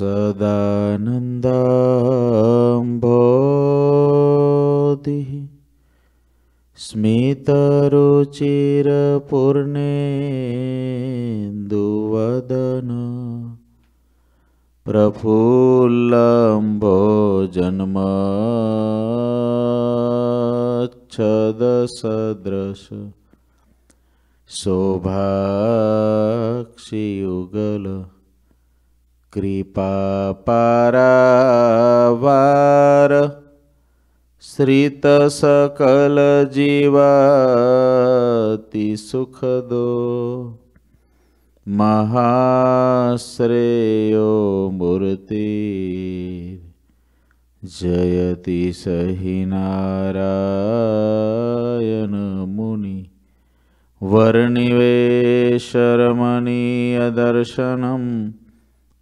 सदानन्दाम्भो दिः स्मितरुचिरपूर्णेन्दुवदन प्रफुल्लम्भो जन्मच्छदसदृश शोभाक्षियुगल कृपापारा वार सुखदो महाश्रेयो मूर्ति जयति हि नारायणमुनि वर्णिवेशरमणीयदर्शनम्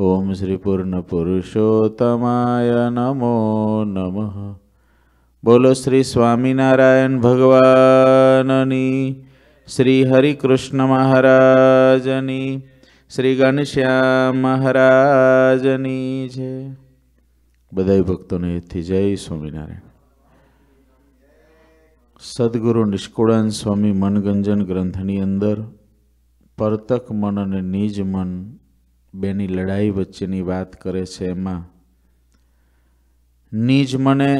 ઓમ શ્રી પૂર્ણ પુરુષોત્તમાય નમો નમઃ બોલો શ્રી સ્વામિનારાયણ ભગવાનની શ્રી હરિકૃષ્ણ મહારાજની શ્રી ઘનશ્યામ મહારાજની છે બધા ભક્તોને એથી જય સ્વામિનારાયણ સદગુરુ નિષ્કુળાન સ્વામી મનગંજન ગ્રંથની અંદર પરતક મન અને નિજ મન બેની લડાઈ વચ્ચેની વાત કરે છે એમાં નીજ મને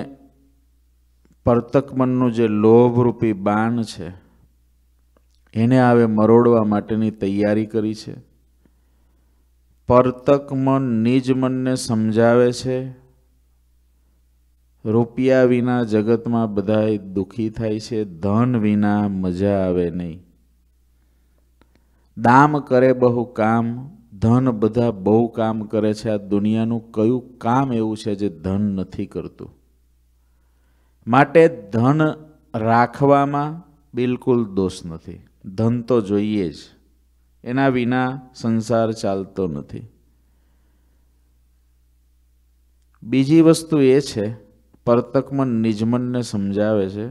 પરતક મનનું જે લોભરૂપી બાણ છે એને આવે મરોડવા માટેની તૈયારી કરી છે પરતક મન નિજ મનને સમજાવે છે રૂપિયા વિના જગતમાં બધા દુઃખી થાય છે ધન વિના મજા આવે નહીં દામ કરે બહુ કામ ધન બધા બહુ કામ કરે છે આ દુનિયાનું કયું કામ એવું છે જે ધન નથી કરતું માટે ધન રાખવામાં બિલકુલ દોષ નથી ધન તો જોઈએ જ એના વિના સંસાર ચાલતો નથી બીજી વસ્તુ એ છે પરતકમન નિજમનને સમજાવે છે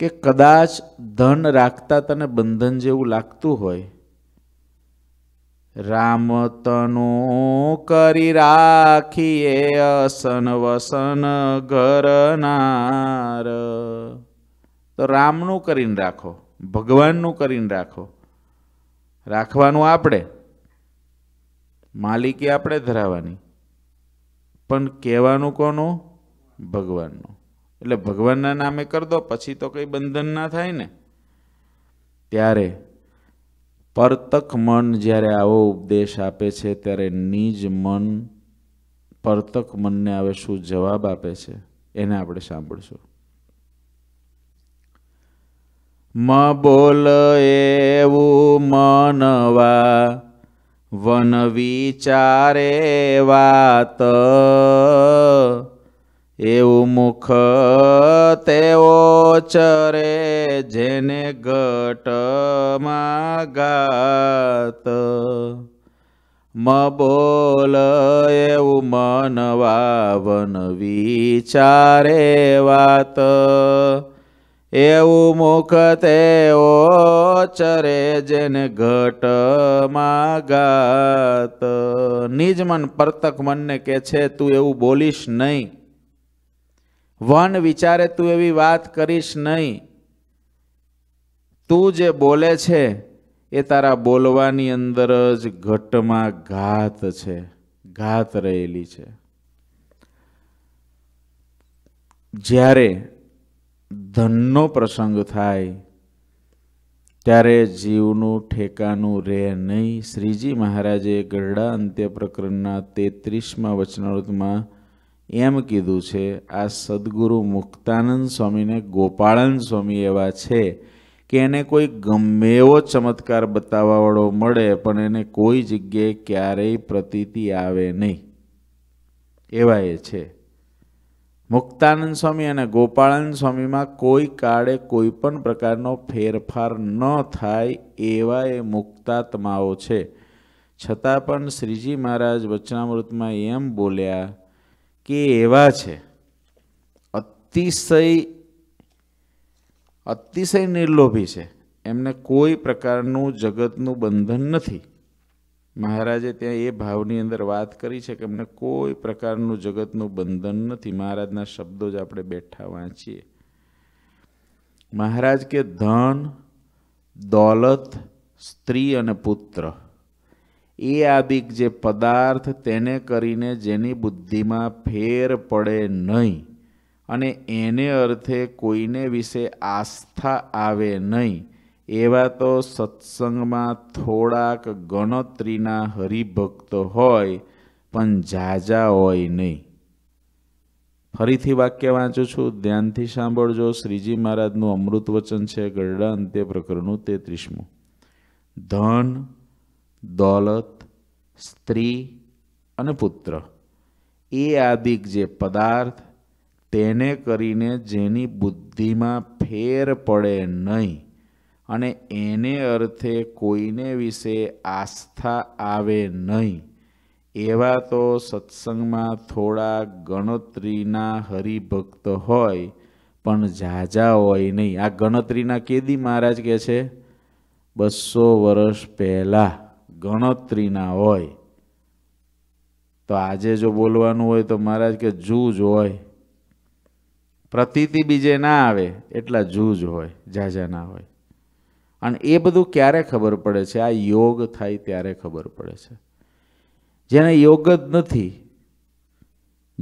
કે કદાચ ધન રાખતા તને બંધન જેવું લાગતું હોય રામ રામતનો કરી રાખીએ અસન વસન ઘરનાર તો રામનું કરીને રાખો ભગવાનનું કરીને રાખો રાખવાનું આપણે માલિકી આપણે ધરાવવાની પણ કહેવાનું કોનું ભગવાનનું એટલે ભગવાનના નામે કરી દો પછી તો કંઈ બંધન ના થાય ને ત્યારે પરતક મન જ્યારે આવો ઉપદેશ આપે છે ત્યારે નિજ મન પરતક મનને હવે શું જવાબ આપે છે એને આપણે સાંભળશું મ બોલ એવું મનવા વન વિચારે વાત એવું મુખ તેઓ ચરે જેને ઘટમાં ગાત મબોલ એવું મન વાવન વિચારે વાત એવું મુખ તેઓ ચરે જેને ઘટ માગાત નિજ મન પરતક મનને કે છે તું એવું બોલીશ નહીં વન વિચારે તું એવી વાત કરીશ નહીં તું જે બોલે છે એ તારા બોલવાની અંદર જ ઘટમાં ઘાત છે ઘાત રહેલી છે જ્યારે ધનનો પ્રસંગ થાય ત્યારે જીવનું ઠેકાનું રહે નહીં શ્રીજી મહારાજે ગરડા અંત્ય પ્રકરણના તેત્રીસમાં વચનામૃતમાં એમ કીધું છે આ સદગુરુ મુક્તાનંદ સ્વામીને ગોપાળાનંદ સ્વામી એવા છે કે એને કોઈ ગમે એવો ચમત્કાર બતાવવાવાળો મળે પણ એને કોઈ જગ્યાએ ક્યારેય પ્રતીતિ આવે નહીં એવા એ છે મુક્તાનંદ સ્વામી અને ગોપાળાનંદ સ્વામીમાં કોઈ કાળે કોઈ પણ પ્રકારનો ફેરફાર ન થાય એવા એ મુક્તાત્માઓ છે છતાં પણ શ્રીજી મહારાજ વચનામૃતમાં એમ બોલ્યા કે એવા છે અતિશય અતિશય નિર્લોભી છે એમને કોઈ પ્રકારનું જગતનું બંધન નથી મહારાજે ત્યાં એ ભાવની અંદર વાત કરી છે કે એમને કોઈ પ્રકારનું જગતનું બંધન નથી મહારાજના શબ્દો જ આપણે બેઠા વાંચીએ મહારાજ કે ધન દોલત સ્ત્રી અને પુત્ર એ આદિક જે પદાર્થ તેને કરીને જેની બુદ્ધિમાં ફેર પડે નહીં અને એને અર્થે કોઈને વિશે આસ્થા આવે નહીં એવા તો સત્સંગમાં થોડાક ગણતરીના હરિભક્ત હોય પણ ઝાઝા હોય નહીં ફરીથી વાક્ય વાંચું છું ધ્યાનથી સાંભળજો શ્રીજી મહારાજનું અમૃત વચન છે ગરડા અંત્ય પ્રકરણનું તેત્રીસમું ધન દોલત સ્ત્રી અને પુત્ર એ આદિક જે પદાર્થ તેને કરીને જેની બુદ્ધિમાં ફેર પડે નહીં અને એને અર્થે કોઈને વિશે આસ્થા આવે નહીં એવા તો સત્સંગમાં થોડા ગણતરીના હરિભક્ત હોય પણ ઝાઝા હોય નહીં આ ગણતરીના કેદી મહારાજ કહે છે બસો વર્ષ પહેલાં ગણતરીના હોય તો આજે જો બોલવાનું હોય તો મહારાજ કે જૂજ હોય પ્રતીતિ બીજે ના આવે એટલા જૂજ હોય ઝાઝા ના હોય અને એ બધું ક્યારે ખબર પડે છે આ યોગ થાય ત્યારે ખબર પડે છે જેને યોગ જ નથી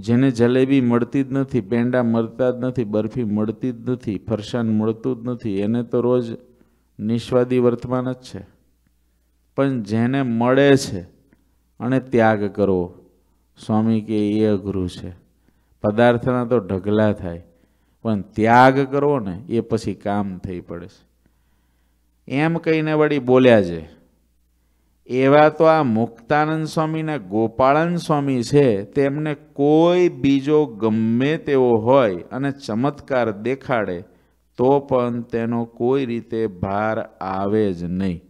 જેને જલેબી મળતી જ નથી પેંડા મળતા જ નથી બરફી મળતી જ નથી ફરસાન મળતું જ નથી એને તો રોજ નિસ્વાદી વર્તમાન જ છે પણ જેને મળે છે અને ત્યાગ કરવો સ્વામી કે એ અઘરું છે પદાર્થના તો ઢગલા થાય પણ ત્યાગ કરવો ને એ પછી કામ થઈ પડે છે એમ કહીને વળી બોલ્યા છે એવા તો આ મુક્તાનંદ સ્વામીના ગોપાળાનંદ સ્વામી છે તેમને કોઈ બીજો ગમે તેવો હોય અને ચમત્કાર દેખાડે તો પણ તેનો કોઈ રીતે ભાર આવે જ નહીં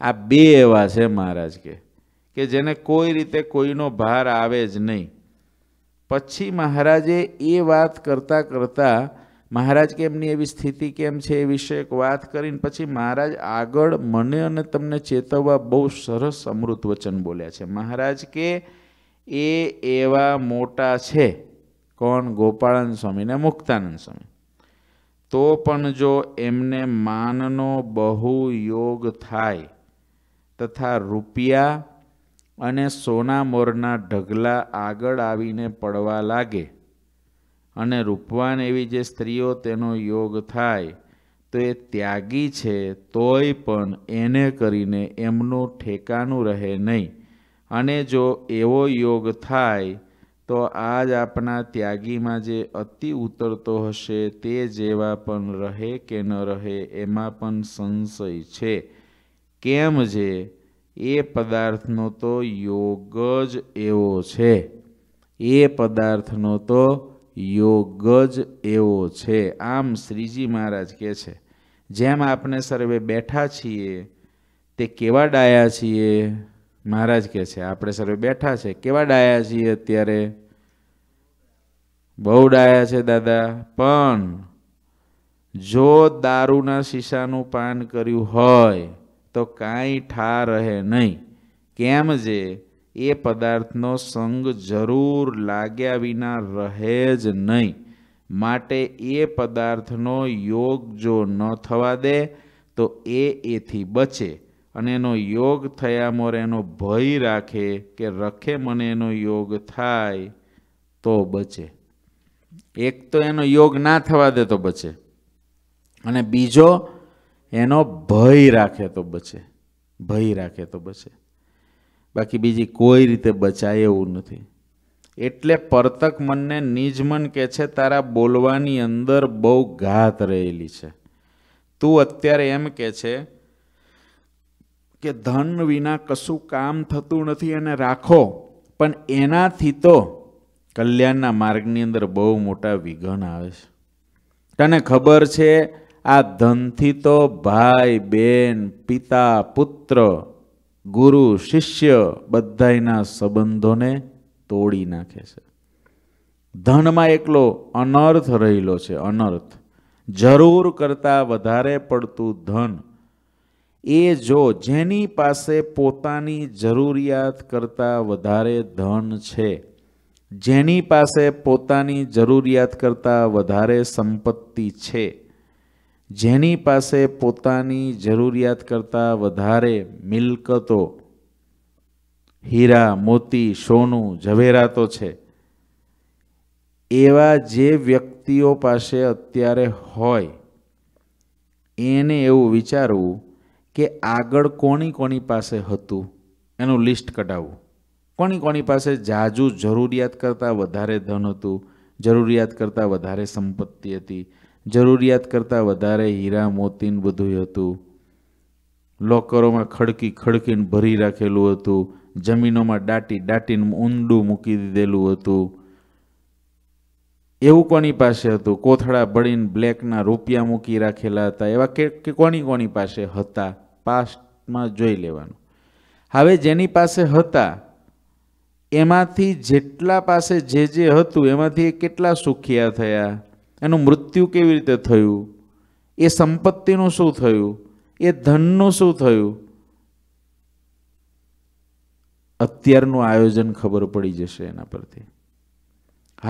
આ બે એવા છે મહારાજ કે કે જેને કોઈ રીતે કોઈનો ભાર આવે જ નહીં પછી મહારાજે એ વાત કરતાં કરતાં મહારાજ કે એમની એવી સ્થિતિ કેમ છે એ વિશે એક વાત કરીને પછી મહારાજ આગળ મને અને તમને ચેતવવા બહુ સરસ અમૃત વચન બોલ્યા છે મહારાજ કે એ એવા મોટા છે કોણ ગોપાળાનંદ સ્વામી ને મુક્તાનંદ સ્વામી તો પણ જો એમને માનનો બહુ યોગ થાય તથા રૂપિયા અને સોના મોરના ઢગલા આગળ આવીને પડવા લાગે અને રૂપવાન એવી જે સ્ત્રીઓ તેનો યોગ થાય તો એ ત્યાગી છે તોય પણ એને કરીને એમનું ઠેકાનું રહે નહીં અને જો એવો યોગ થાય તો આજ આપણા ત્યાગીમાં જે અતિ ઉતરતો હશે તે જેવા પણ રહે કે ન રહે એમાં પણ સંશય છે કેમ છે એ પદાર્થનો તો યોગ જ એવો છે એ પદાર્થનો તો યોગ જ એવો છે આમ શ્રીજી મહારાજ કહે છે જેમ આપણે સર્વે બેઠા છીએ તે કેવા ડાયા છીએ મહારાજ કહે છે આપણે સર્વે બેઠા છે કેવા ડાયા છીએ અત્યારે બહુ ડાયા છે દાદા પણ જો દારૂના શીશાનું પાન કર્યું હોય તો કાંઈ ઠા રહે નહીં કેમ જે એ પદાર્થનો સંગ જરૂર લાગ્યા વિના રહે જ નહીં માટે એ પદાર્થનો યોગ જો ન થવા દે તો એ એથી બચે અને એનો યોગ થયા મોર એનો ભય રાખે કે રખે મને એનો યોગ થાય તો બચે એક તો એનો યોગ ના થવા દે તો બચે અને બીજો એનો ભય રાખે તો બચે ભય રાખે તો બચે બાકી બીજી કોઈ રીતે બચાય એવું નથી એટલે પરતક મનને નિજ મન કહે છે તારા બોલવાની અંદર બહુ ઘાત રહેલી છે તું અત્યારે એમ કહે છે કે ધન વિના કશું કામ થતું નથી અને રાખો પણ એનાથી તો કલ્યાણના માર્ગની અંદર બહુ મોટા વિઘન આવે છે તને ખબર છે આ ધનથી તો ભાઈ બેન પિતા પુત્ર ગુરુ શિષ્ય બધાના સંબંધોને તોડી નાખે છે ધનમાં એકલો અનર્થ રહેલો છે અનર્થ જરૂર કરતાં વધારે પડતું ધન એ જો જેની પાસે પોતાની જરૂરિયાત કરતાં વધારે ધન છે જેની પાસે પોતાની જરૂરિયાત કરતાં વધારે સંપત્તિ છે જેની પાસે પોતાની જરૂરિયાત કરતાં વધારે મિલકતો હીરા મોતી સોનું ઝવેરાતો છે એવા જે વ્યક્તિઓ પાસે અત્યારે હોય એને એવું વિચારવું કે આગળ કોની કોની પાસે હતું એનું લિસ્ટ કઢાવવું કોની કોની પાસે જાજુ જરૂરિયાત કરતાં વધારે ધન હતું જરૂરિયાત કરતાં વધારે સંપત્તિ હતી જરૂરિયાત કરતાં વધારે હીરા મોતીન બધું હતું લોકરોમાં ખડકી ખડકીને ભરી રાખેલું હતું જમીનોમાં દાટી દાટીને ઊંડું મૂકી દીધેલું હતું એવું કોની પાસે હતું કોથળા ભળીને બ્લેકના રૂપિયા મૂકી રાખેલા હતા એવા કે કોની કોની પાસે હતા પાસ્ટમાં જોઈ લેવાનું હવે જેની પાસે હતા એમાંથી જેટલા પાસે જે જે હતું એમાંથી કેટલા સુખિયા થયા એનું મૃત્યુ કેવી રીતે થયું એ સંપત્તિનું શું થયું એ ધનનું શું થયું અત્યારનું આયોજન ખબર પડી જશે એના પરથી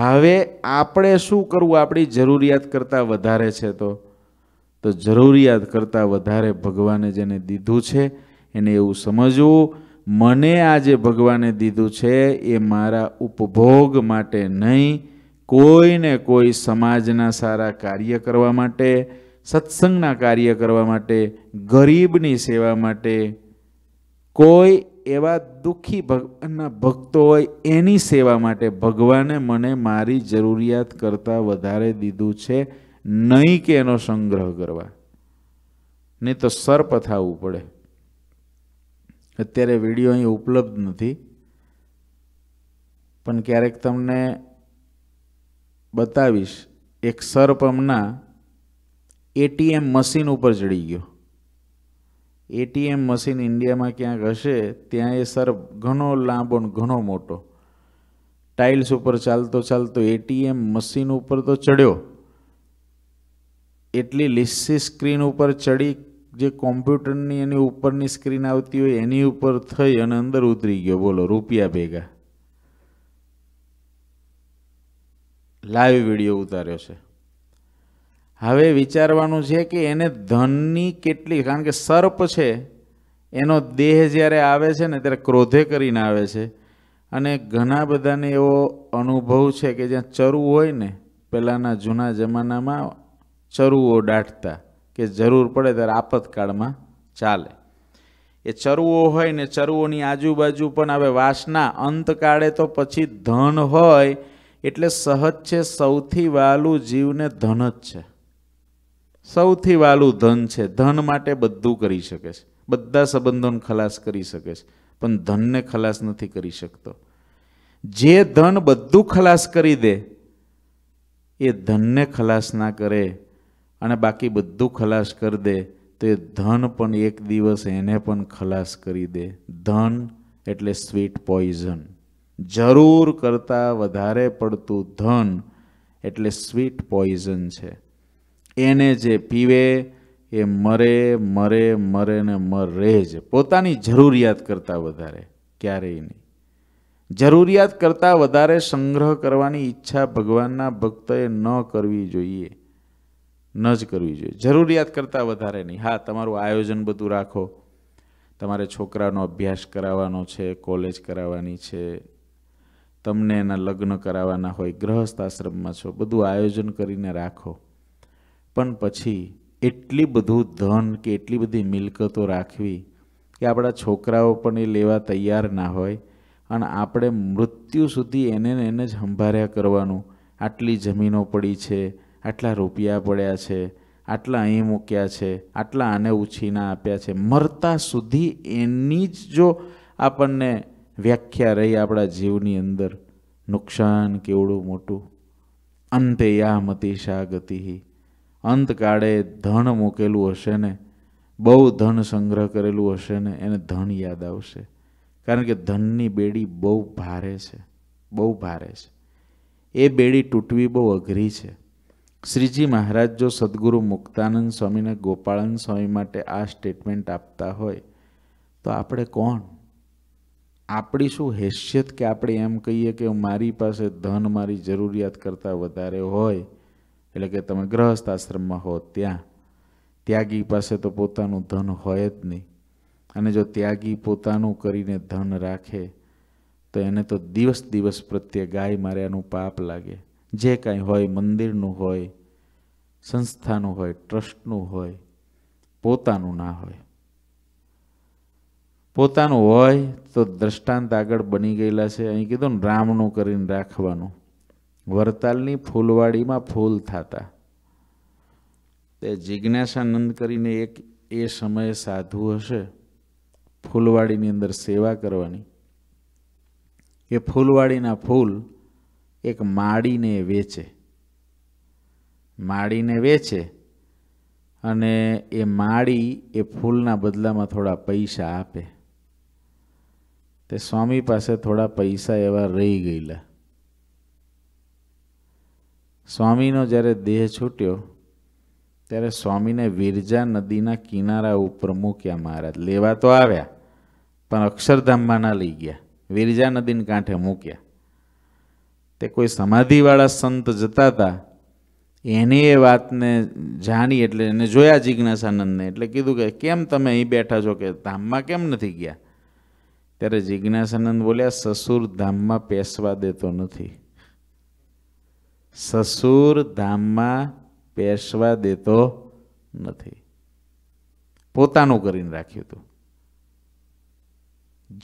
હવે આપણે શું કરવું આપણી જરૂરિયાત કરતાં વધારે છે તો તો જરૂરિયાત કરતાં વધારે ભગવાને જેને દીધું છે એને એવું સમજવું મને આ જે ભગવાને દીધું છે એ મારા ઉપભોગ માટે નહીં કોઈને કોઈ સમાજના સારા કાર્ય કરવા માટે સત્સંગના કાર્ય કરવા માટે ગરીબની સેવા માટે કોઈ એવા દુઃખી ભગવાનના ભક્તો હોય એની સેવા માટે ભગવાને મને મારી જરૂરિયાત કરતાં વધારે દીધું છે નહીં કે એનો સંગ્રહ કરવા નહીં તો સર્પ થવું પડે અત્યારે વિડીયો અહીં ઉપલબ્ધ નથી પણ ક્યારેક તમને બતાવીશ એક સરપમના એટીએમ મશીન ઉપર ચડી ગયો એટીએમ મશીન ઇન્ડિયામાં ક્યાંક હશે ત્યાં એ સર્પ ઘણો લાંબો ને ઘણો મોટો ટાઇલ્સ ઉપર ચાલતો ચાલતો એટીએમ મશીન ઉપર તો ચડ્યો એટલી લિસ્સી સ્ક્રીન ઉપર ચડી જે કોમ્પ્યુટરની એની ઉપરની સ્ક્રીન આવતી હોય એની ઉપર થઈ અને અંદર ઉતરી ગયો બોલો રૂપિયા ભેગા લાઈવ વિડીયો ઉતાર્યો છે હવે વિચારવાનું છે કે એને ધનની કેટલી કારણ કે સર્પ છે એનો દેહ જ્યારે આવે છે ને ત્યારે ક્રોધે કરીને આવે છે અને ઘણા બધાને એવો અનુભવ છે કે જ્યાં ચરવું હોય ને પહેલાંના જૂના જમાનામાં ચરવો દાટતા કે જરૂર પડે ત્યારે આપતકાળમાં ચાલે એ ચરવો હોય ને ચરવોની આજુબાજુ પણ હવે વાસના અંતકાળે તો પછી ધન હોય એટલે સહજ છે સૌથી વાલું જીવને ધન જ છે સૌથી વાલું ધન છે ધન માટે બધું કરી શકે છે બધા સંબંધોને ખલાસ કરી શકે છે પણ ધનને ખલાસ નથી કરી શકતો જે ધન બધું ખલાસ કરી દે એ ધનને ખલાસ ના કરે અને બાકી બધું ખલાસ કરી દે તો એ ધન પણ એક દિવસ એને પણ ખલાસ કરી દે ધન એટલે સ્વીટ પોઈઝન જરૂર કરતાં વધારે પડતું ધન એટલે સ્વીટ પોઈઝન છે એને જે પીવે એ મરે મરે મરે ને મરે જ પોતાની જરૂરિયાત કરતાં વધારે ક્યારેય નહીં જરૂરિયાત કરતાં વધારે સંગ્રહ કરવાની ઈચ્છા ભગવાનના ભક્તએ ન કરવી જોઈએ ન જ કરવી જોઈએ જરૂરિયાત કરતાં વધારે નહીં હા તમારું આયોજન બધું રાખો તમારે છોકરાનો અભ્યાસ કરાવવાનો છે કોલેજ કરાવવાની છે તમને એના લગ્ન કરાવવાના હોય ગ્રહસ્થ આશ્રમમાં છો બધું આયોજન કરીને રાખો પણ પછી એટલી બધું ધન કે એટલી બધી મિલકતો રાખવી કે આપણા છોકરાઓ પણ એ લેવા તૈયાર ના હોય અને આપણે મૃત્યુ સુધી એને એને જ સંભાર્યા કરવાનું આટલી જમીનો પડી છે આટલા રૂપિયા પડ્યા છે આટલા અહીં મૂક્યા છે આટલા આને ઉછીના આપ્યા છે મરતા સુધી એની જ જો આપણને વ્યાખ્યા રહી આપણા જીવની અંદર નુકસાન કેવડું મોટું અંતે યા મતી શા ગતિ અંતકાળે ધન મૂકેલું હશે ને બહુ ધન સંગ્રહ કરેલું હશે ને એને ધન યાદ આવશે કારણ કે ધનની બેડી બહુ ભારે છે બહુ ભારે છે એ બેડી તૂટવી બહુ અઘરી છે શ્રીજી મહારાજ જો સદગુરુ મુક્તાનંદ સ્વામીને ગોપાળન સ્વામી માટે આ સ્ટેટમેન્ટ આપતા હોય તો આપણે કોણ આપણી શું હેસિયત કે આપણે એમ કહીએ કે મારી પાસે ધન મારી જરૂરિયાત કરતાં વધારે હોય એટલે કે તમે ગ્રહસ્થ આશ્રમમાં હો ત્યાં ત્યાગી પાસે તો પોતાનું ધન હોય જ નહીં અને જો ત્યાગી પોતાનું કરીને ધન રાખે તો એને તો દિવસ દિવસ પ્રત્યે ગાય માર્યાનું પાપ લાગે જે કાંઈ હોય મંદિરનું હોય સંસ્થાનું હોય ટ્રસ્ટનું હોય પોતાનું ના હોય પોતાનું હોય તો દ્રષ્ટાંત આગળ બની ગયેલા છે અહીં કીધું ને રામનું કરીને રાખવાનું વરતાલની ફૂલવાડીમાં ફૂલ થતા તે જિજ્ઞાસાનંદ કરીને એક એ સમયે સાધુ હશે ફૂલવાડીની અંદર સેવા કરવાની એ ફૂલવાડીના ફૂલ એક માળીને વેચે માળીને વેચે અને એ માળી એ ફૂલના બદલામાં થોડા પૈસા આપે તે સ્વામી પાસે થોડા પૈસા એવા રહી ગયેલા સ્વામીનો જ્યારે દેહ છૂટ્યો ત્યારે સ્વામીને વિરજા નદીના કિનારા ઉપર મૂક્યા મહારાજ લેવા તો આવ્યા પણ અક્ષરધામમાં ના લઈ ગયા વિરજા નદીના કાંઠે મૂક્યા તે કોઈ સમાધિવાળા સંત જતા હતા એની એ વાતને જાણી એટલે એને જોયા જિજ્ઞાસાનંદને એટલે કીધું કે કેમ તમે અહીં બેઠા છો કે ધામમાં કેમ નથી ગયા ત્યારે જિજ્ઞાસાનંદ બોલ્યા સસુર ધામમાં પેસવા દેતો નથી સસુર ધામમાં પેસવા દેતો નથી પોતાનું કરીને રાખ્યું હતું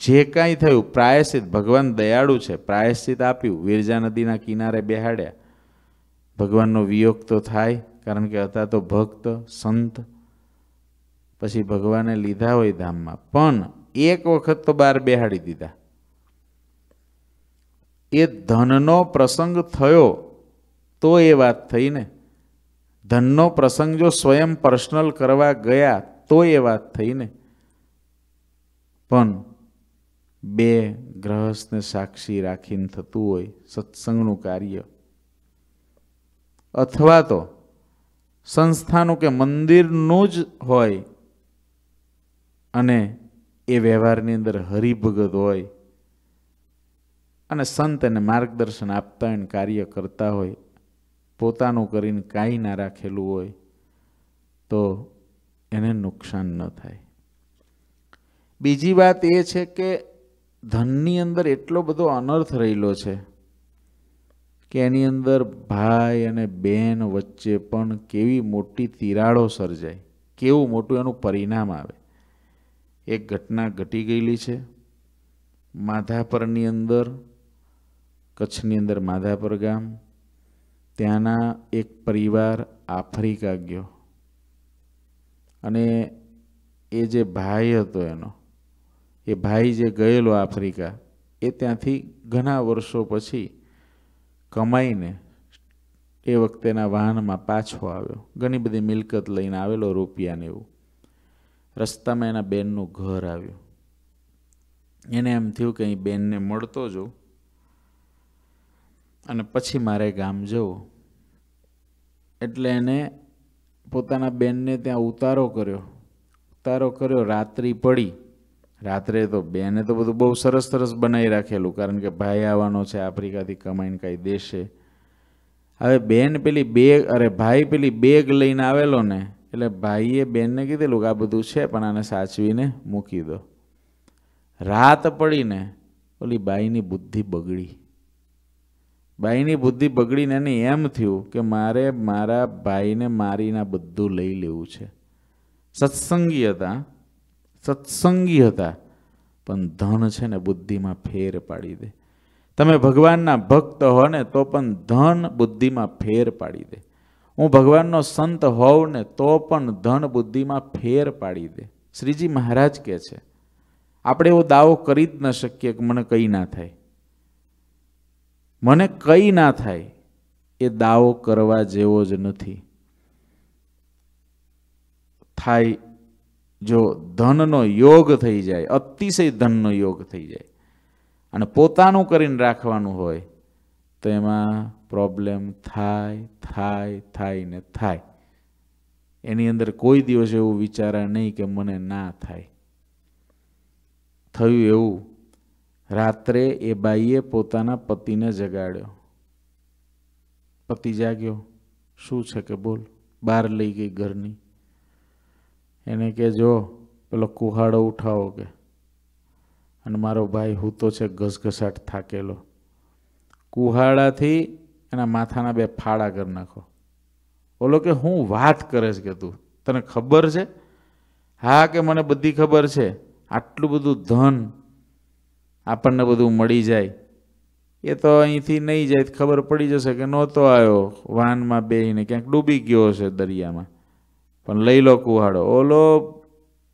જે કાંઈ થયું પ્રાયશ્ચિત ભગવાન દયાળુ છે પ્રાયશ્ચિત આપ્યું વિરજા નદીના કિનારે બેહાડ્યા ભગવાનનો વિયોગ તો થાય કારણ કે હતા તો ભક્ત સંત પછી ભગવાને લીધા હોય ધામમાં પણ એક વખત તો બહાર બેહાડી દીધા એ ધનનો પ્રસંગ થયો તો એ વાત થઈ ને ધનનો પ્રસંગ જો સ્વયં પર્સનલ કરવા ગયા તો એ વાત થઈ ને પણ બે ગ્રહસ્થને સાક્ષી રાખીને થતું હોય સત્સંગનું કાર્ય અથવા તો સંસ્થાનું કે મંદિરનું જ હોય અને એ વ્યવહારની અંદર હરિભગત હોય અને સંત એને માર્ગદર્શન આપતા હોય કાર્ય કરતા હોય પોતાનું કરીને કાંઈ ના રાખેલું હોય તો એને નુકસાન ન થાય બીજી વાત એ છે કે ધનની અંદર એટલો બધો અનર્થ રહેલો છે કે એની અંદર ભાઈ અને બેન વચ્ચે પણ કેવી મોટી તિરાડો સર્જાય કેવું મોટું એનું પરિણામ આવે એક ઘટના ઘટી ગયેલી છે માધાપરની અંદર કચ્છની અંદર માધાપર ગામ ત્યાંના એક પરિવાર આફ્રિકા ગયો અને એ જે ભાઈ હતો એનો એ ભાઈ જે ગયેલો આફ્રિકા એ ત્યાંથી ઘણા વર્ષો પછી કમાઈને એ વખતેના વાહનમાં પાછો આવ્યો ઘણી બધી મિલકત લઈને આવેલો રૂપિયાને એવું રસ્તામાં એના બેનનું ઘર આવ્યું એને એમ થયું કે અહીં બેનને મળતો જઉં અને પછી મારે ગામ જવું એટલે એને પોતાના બેનને ત્યાં ઉતારો કર્યો ઉતારો કર્યો રાત્રિ પડી રાત્રે તો બેને તો બધું બહુ સરસ સરસ બનાવી રાખેલું કારણ કે ભાઈ આવવાનો છે આફ્રિકાથી કમાઈને કાંઈ દેશે હવે બેન પેલી બેગ અરે ભાઈ પેલી બેગ લઈને આવેલો ને એટલે ભાઈએ બેનને કીધેલું કે આ બધું છે પણ આને સાચવીને મૂકી દો રાત પડીને ઓલી બાઈની બુદ્ધિ બગડી બાઈની બુદ્ધિ બગડીને એને એમ થયું કે મારે મારા ભાઈને મારીને બધું લઈ લેવું છે સત્સંગી હતા સત્સંગી હતા પણ ધન છે ને બુદ્ધિમાં ફેર પાડી દે તમે ભગવાનના ભક્ત હો ને તો પણ ધન બુદ્ધિમાં ફેર પાડી દે હું ભગવાનનો સંત હોઉં ને તો પણ ધન બુદ્ધિમાં ફેર પાડી દે શ્રીજી મહારાજ કહે છે આપણે એવો દાવો કરી જ ન શકીએ કે મને કંઈ ના થાય મને કંઈ ના થાય એ દાવો કરવા જેવો જ નથી થાય જો ધનનો યોગ થઈ જાય અતિશય ધનનો યોગ થઈ જાય અને પોતાનું કરીને રાખવાનું હોય તો એમાં પ્રોબ્લેમ થાય થાય થાય ને થાય એની અંદર કોઈ દિવસ એવું વિચારા નહીં કે મને ના થાય થયું એવું રાત્રે એ બાઈએ પોતાના પતિને જગાડ્યો પતિ જાગ્યો શું છે કે બોલ બહાર લઈ ગઈ ઘરની એને કે જો પેલો કુહાડો ઉઠાવો કે અને મારો ભાઈ હું તો છે ઘસઘસાટ થાકેલો કુહાડાથી એના માથાના બે ફાળા કરી નાખો ઓલો કે હું વાત કરે છે કે તું તને ખબર છે હા કે મને બધી ખબર છે આટલું બધું ધન આપણને બધું મળી જાય એ તો અહીંથી નહીં જાય ખબર પડી જશે કે નહોતો આવ્યો વાનમાં બેહીને ક્યાંક ડૂબી ગયો હશે દરિયામાં પણ લઈ લો કુહાડો ઓલો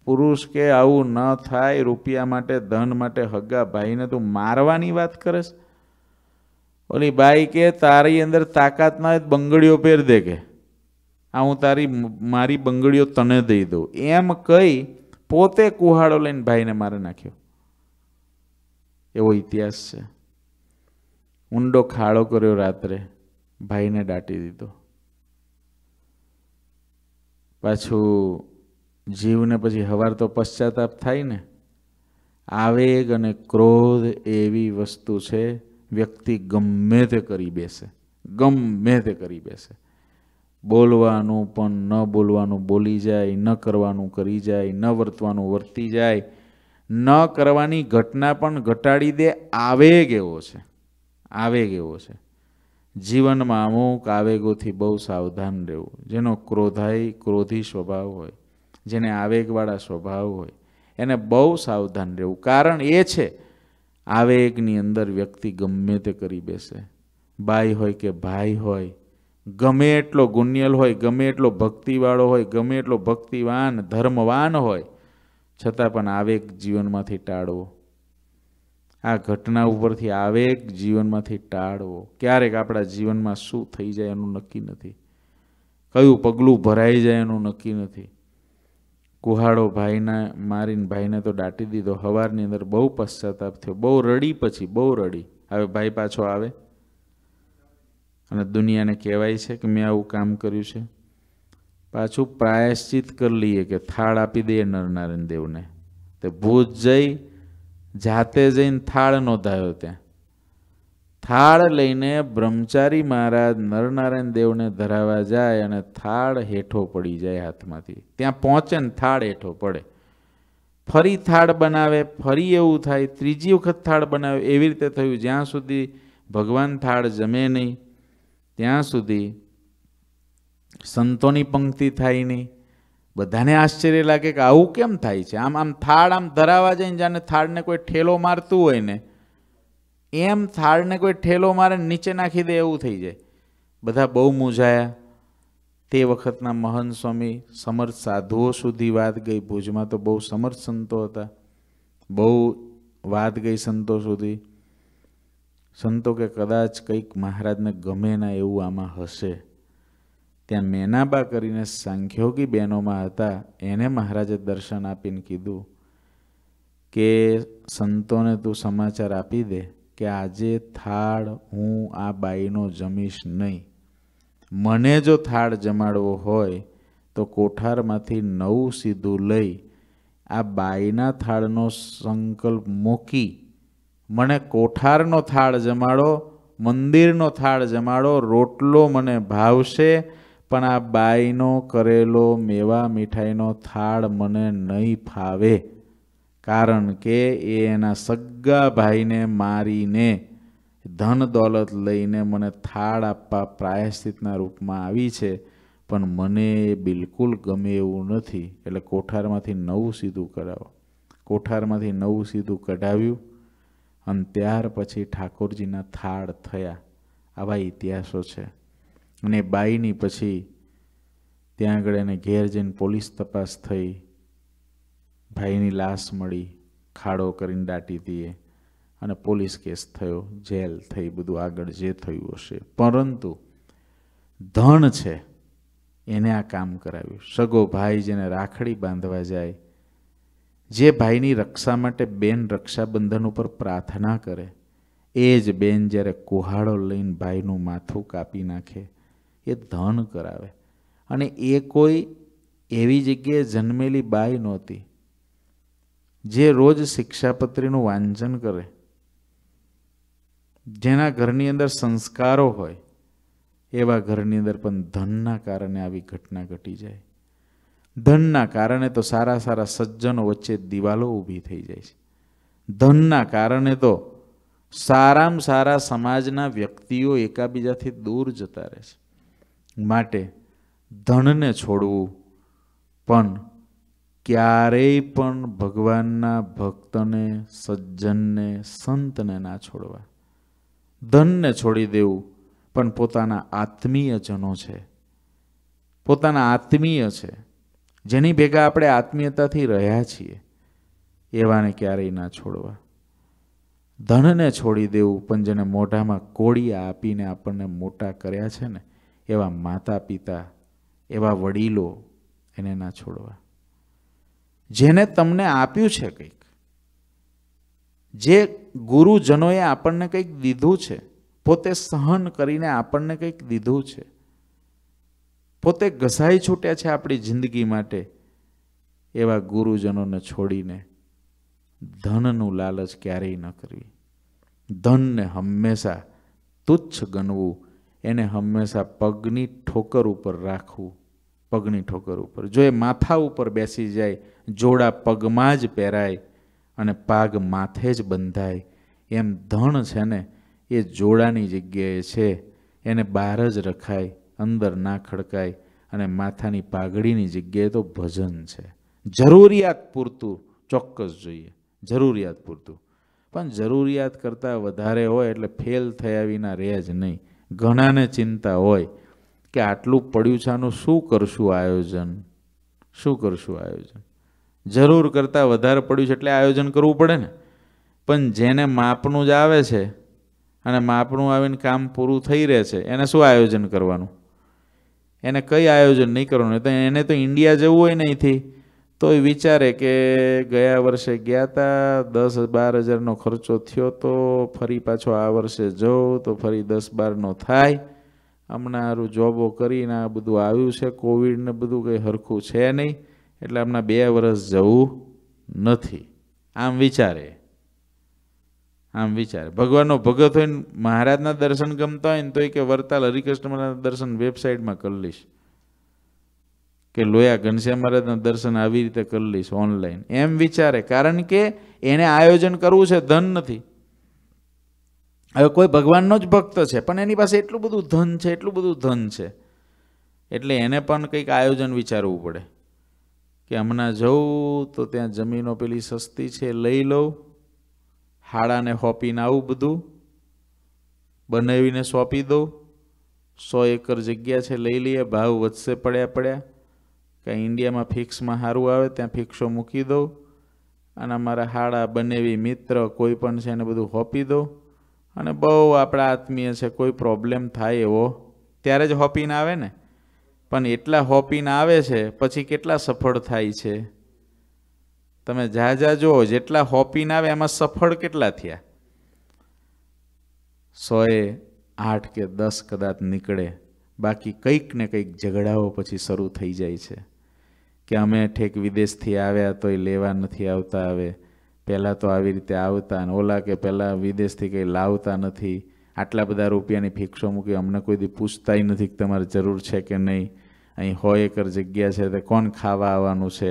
પુરુષ કે આવું ન થાય રૂપિયા માટે ધન માટે હગ્ગા ભાઈને તું મારવાની વાત કરે છે ઓલી બાઈ કે તારી અંદર તાકાતના બંગડીઓ પહેર દે કે આ હું તારી મારી બંગડીઓ તને દઈ દઉં એમ કહી પોતે કુહાડો લઈને ભાઈને મારે નાખ્યો એવો ઇતિહાસ છે ઊંડો ખાડો કર્યો રાત્રે ભાઈને દાટી દીધો પાછું જીવને પછી હવાર તો પશ્ચાતાપ થાય ને આવેગ અને ક્રોધ એવી વસ્તુ છે વ્યક્તિ ગમે તે કરી બેસે ગમે તે કરી બેસે બોલવાનું પણ ન બોલવાનું બોલી જાય ન કરવાનું કરી જાય ન વર્તવાનું વર્તી જાય ન કરવાની ઘટના પણ ઘટાડી દે આવેગ એવો છે આવેગ એવો છે જીવનમાં અમુક આવેગોથી બહુ સાવધાન રહેવું જેનો ક્રોધાઈ ક્રોધી સ્વભાવ હોય જેને આવેગવાળા સ્વભાવ હોય એને બહુ સાવધાન રહેવું કારણ એ છે આવેગની અંદર વ્યક્તિ ગમે તે કરી બેસે બાઈ હોય કે ભાઈ હોય ગમે એટલો ગુણ્યલ હોય ગમે એટલો ભક્તિવાળો હોય ગમે એટલો ભક્તિવાન ધર્મવાન હોય છતાં પણ આવેગ જીવનમાંથી ટાળવો આ ઘટના ઉપરથી આવેગ જીવનમાંથી ટાળવો ક્યારેક આપણા જીવનમાં શું થઈ જાય એનું નક્કી નથી કયું પગલું ભરાઈ જાય એનું નક્કી નથી કુહાડો ભાઈને મારીને ભાઈને તો દાટી દીધો હવારની અંદર બહુ પશ્ચાતાપ થયો બહુ રડી પછી બહુ રડી હવે ભાઈ પાછો આવે અને દુનિયાને કહેવાય છે કે મેં આવું કામ કર્યું છે પાછું પ્રાયશ્ચિત કરી લઈએ કે થાળ આપી દઈએ નરનારાયણ દેવને તે ભૂત જઈ જાતે જઈને થાળ નોંધાયો ત્યાં થાળ લઈને બ્રહ્મચારી મહારાજ નરનારાયણ દેવને ધરાવા જાય અને થાળ હેઠો પડી જાય હાથમાંથી ત્યાં પહોંચે ને થાળ હેઠો પડે ફરી થાળ બનાવે ફરી એવું થાય ત્રીજી વખત થાળ બનાવે એવી રીતે થયું જ્યાં સુધી ભગવાન થાળ જમે નહીં ત્યાં સુધી સંતોની પંક્તિ થાય નહીં બધાને આશ્ચર્ય લાગે કે આવું કેમ થાય છે આમ આમ થાળ આમ ધરાવા જઈને જાણે થાળને કોઈ ઠેલો મારતું હોય ને એમ થાળને કોઈ ઠેલો મારે નીચે નાખી દે એવું થઈ જાય બધા બહુ મૂંઝાયા તે વખતના મહન સ્વામી સમર્થ સાધુઓ સુધી વાત ગઈ ભુજમાં તો બહુ સમર્થ સંતો હતા બહુ વાત ગઈ સંતો સુધી સંતો કે કદાચ કંઈક મહારાજને ગમે ના એવું આમાં હશે ત્યાં મેનાબા કરીને સાંખ્યોગી બહેનોમાં હતા એને મહારાજે દર્શન આપીને કીધું કે સંતોને તું સમાચાર આપી દે કે આજે થાળ હું આ બાઈનો જમીશ નહીં મને જો થાળ જમાડવો હોય તો કોઠારમાંથી નવું સીધું લઈ આ બાઈના થાળનો સંકલ્પ મૂકી મને કોઠારનો થાળ જમાડો મંદિરનો થાળ જમાડો રોટલો મને ભાવશે પણ આ બાઈનો કરેલો મેવા મીઠાઈનો થાળ મને નહીં ફાવે કારણ કે એ એના સગા ભાઈને મારીને ધન દોલત લઈને મને થાળ આપવા પ્રાયશ્ચિતના રૂપમાં આવી છે પણ મને એ બિલકુલ ગમે એવું નથી એટલે કોઠારમાંથી નવું સીધું કરાવો કોઠારમાંથી નવું સીધું કઢાવ્યું અને ત્યાર પછી ઠાકોરજીના થાળ થયા આવા ઇતિહાસો છે અને બાઈની પછી ત્યાં આગળ એને ઘેર જઈને પોલીસ તપાસ થઈ ભાઈની લાશ મળી ખાડો કરીને દાટી દઈએ અને પોલીસ કેસ થયો જેલ થઈ બધું આગળ જે થયું હશે પરંતુ ધન છે એને આ કામ કરાવ્યું સગો ભાઈ જેને રાખડી બાંધવા જાય જે ભાઈની રક્ષા માટે બેન રક્ષાબંધન ઉપર પ્રાર્થના કરે એ જ બેન જ્યારે કુહાડો લઈને ભાઈનું માથું કાપી નાખે એ ધન કરાવે અને એ કોઈ એવી જગ્યાએ જન્મેલી બાઈ નહોતી જે રોજ શિક્ષાપત્રીનું વાંચન કરે જેના ઘરની અંદર સંસ્કારો હોય એવા ઘરની અંદર પણ ધનના કારણે આવી ઘટના ઘટી જાય ધનના કારણે તો સારા સારા સજ્જનો વચ્ચે દિવાલો ઊભી થઈ જાય છે ધનના કારણે તો સારામાં સારા સમાજના વ્યક્તિઓ એકાબીજાથી દૂર જતા રહે છે માટે ધનને છોડવું પણ ક્યારેય પણ ભગવાનના ભક્તને સજ્જનને સંતને ના છોડવા ધનને છોડી દેવું પણ પોતાના આત્મીયજનો છે પોતાના આત્મીય છે જેની ભેગા આપણે આત્મીયતાથી રહ્યા છીએ એવાને ક્યારેય ના છોડવા ધનને છોડી દેવું પણ જેને મોઢામાં કોળિયા આપીને આપણને મોટા કર્યા છે ને એવા માતા પિતા એવા વડીલો એને ના છોડવા જેને તમને આપ્યું છે કંઈક જે ગુરુજનોએ આપણને કંઈક દીધું છે પોતે સહન કરીને આપણને કંઈક દીધું છે પોતે ઘસાઈ છૂટ્યા છે આપણી જિંદગી માટે એવા ગુરુજનોને છોડીને ધનનું લાલચ ક્યારેય ન કરવી ધનને હંમેશા તુચ્છ ગણવું એને હંમેશા પગની ઠોકર ઉપર રાખવું પગની ઠોકર ઉપર જો એ માથા ઉપર બેસી જાય જોડા પગમાં જ પહેરાય અને પાગ માથે જ બંધાય એમ ધણ છે ને એ જોડાની જગ્યાએ છે એને બહાર જ રખાય અંદર ના ખડકાય અને માથાની પાઘડીની જગ્યાએ તો ભજન છે જરૂરિયાત પૂરતું ચોક્કસ જોઈએ જરૂરિયાત પૂરતું પણ જરૂરિયાત કરતાં વધારે હોય એટલે ફેલ થયા વિના રહે જ નહીં ઘણાને ચિંતા હોય કે આટલું પડ્યું છે આનું શું કરશું આયોજન શું કરશું આયોજન જરૂર કરતાં વધારે પડ્યું છે એટલે આયોજન કરવું પડે ને પણ જેને માપનું જ આવે છે અને માપનું આવીને કામ પૂરું થઈ રહે છે એને શું આયોજન કરવાનું એને કંઈ આયોજન નહીં કરવાનું તો એને તો ઇન્ડિયા જવું હોય નહીંથી તો એ વિચારે કે ગયા વર્ષે ગયા હતા દસ બાર હજારનો ખર્ચો થયો તો ફરી પાછો આ વર્ષે જઉં તો ફરી દસ બારનો થાય હમણાં જોબો કરીને આ બધું આવ્યું છે કોવિડને બધું કંઈ સરખું છે નહીં એટલે આમના બે વર્ષ જવું નથી આમ વિચારે આમ વિચારે ભગવાનનો ભગત હોય ને મહારાજના દર્શન ગમતા હોય ને તો એ કે વરતાલ હરિકૃષ્ણના દર્શન વેબસાઇટમાં કરી લઈશ કે લોયા ઘનશ્યામ મહારાજના દર્શન આવી રીતે કરી લઈશ ઓનલાઈન એમ વિચારે કારણ કે એને આયોજન કરવું છે ધન નથી હવે કોઈ ભગવાનનો જ ભક્ત છે પણ એની પાસે એટલું બધું ધન છે એટલું બધું ધન છે એટલે એને પણ કંઈક આયોજન વિચારવું પડે કે હમણાં જવું તો ત્યાં જમીનો પેલી સસ્તી છે લઈ લઉં હાડાને હોપીને આવું બધું બનાવીને સોંપી દઉં સો એકર જગ્યા છે લઈ લઈએ ભાવ વધશે પડ્યા પડ્યા કાંઈ ઇન્ડિયામાં ફિક્સમાં સારું આવે ત્યાં ફિક્સો મૂકી દઉં અને અમારા હાડા બનેવી મિત્ર કોઈ પણ છે એને બધું હોપી દઉં અને બહુ આપણા આત્મીય છે કોઈ પ્રોબ્લેમ થાય એવો ત્યારે જ હોપીને આવે ને પણ એટલા હોપીને આવે છે પછી કેટલા સફળ થાય છે તમે જા જા જુઓ જેટલા હોપીને આવે એમાં સફળ કેટલા થયા સોએ આઠ કે દસ કદાચ નીકળે બાકી કંઈક ને કંઈક ઝઘડાઓ પછી શરૂ થઈ જાય છે કે અમે ઠેક વિદેશથી આવ્યા તો એ લેવા નથી આવતા આવે પહેલાં તો આવી રીતે આવતા અને ઓલા કે પહેલાં વિદેશથી કંઈ લાવતા નથી આટલા બધા રૂપિયાની ફિક્સો મૂકી અમને કોઈ દી પૂછતાય નથી કે તમારે જરૂર છે કે નહીં અહીં હોય એકર જગ્યા છે તો કોણ ખાવા આવવાનું છે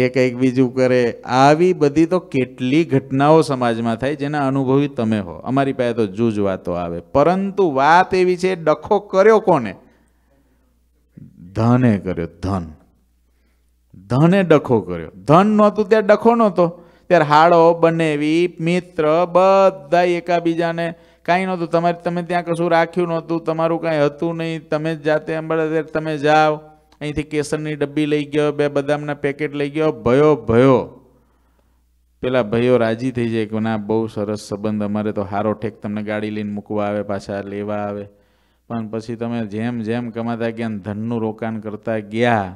એ કંઈક બીજું કરે આવી બધી તો કેટલી ઘટનાઓ સમાજમાં થાય જેના અનુભવી તમે હો અમારી પાસે તો જૂજ વાતો આવે પરંતુ વાત એવી છે ડખો કર્યો કોને ધને કર્યો ધન ધને ડખો કર્યો ધન નહોતું ત્યાં ડખો નહોતો ત્યારે હાડો બનેવી મિત્ર બધા એકાબીજાને કાંઈ નહોતું તમારે તમે ત્યાં કશું રાખ્યું નહોતું તમારું કાંઈ હતું નહીં તમે જ જાતે અંબાડા તમે જાઓ અહીંથી કેસરની ડબ્બી લઈ ગયો બે બદામના પેકેટ લઈ ગયો ભયો ભયો પેલા ભાઈઓ રાજી થઈ જાય કે ના બહુ સરસ સંબંધ અમારે તો હારો ઠેક તમને ગાડી લઈને મૂકવા આવે પાછા લેવા આવે પણ પછી તમે જેમ જેમ કમાતા ગયા ધનનું રોકાણ કરતા ગયા